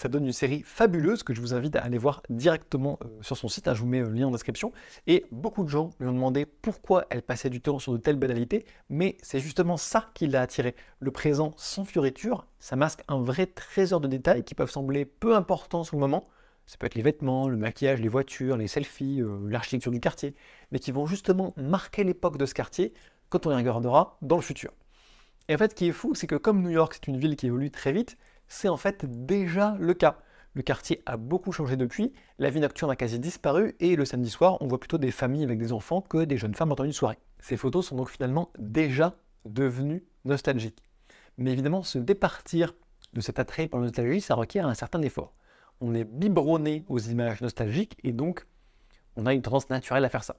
Ça donne une série fabuleuse que je vous invite à aller voir directement euh, sur son site. Hein. je vous mets le lien en description. Et beaucoup de gens lui ont demandé pourquoi elle passait du temps sur de telles banalités, mais c'est justement ça qui l'a attirée. Le présent sans fioritures, ça masque un vrai trésor de détails qui peuvent sembler peu importants sur le moment. Ça peut être les vêtements, le maquillage, les voitures, les selfies, euh, l'architecture du quartier, mais qui vont justement marquer l'époque de ce quartier quand on y regardera dans le futur. Et en fait, ce qui est fou, c'est que comme New York, c'est une ville qui évolue très vite, c'est en fait déjà le cas. Le quartier a beaucoup changé depuis, la vie nocturne a quasi disparu et le samedi soir, on voit plutôt des familles avec des enfants que des jeunes femmes en temps soirée. Ces photos sont donc finalement déjà devenues nostalgiques. Mais évidemment, se départir de cet attrait par la nostalgie, ça requiert un certain effort. On est biberonné aux images nostalgiques et donc on a une tendance naturelle à faire ça.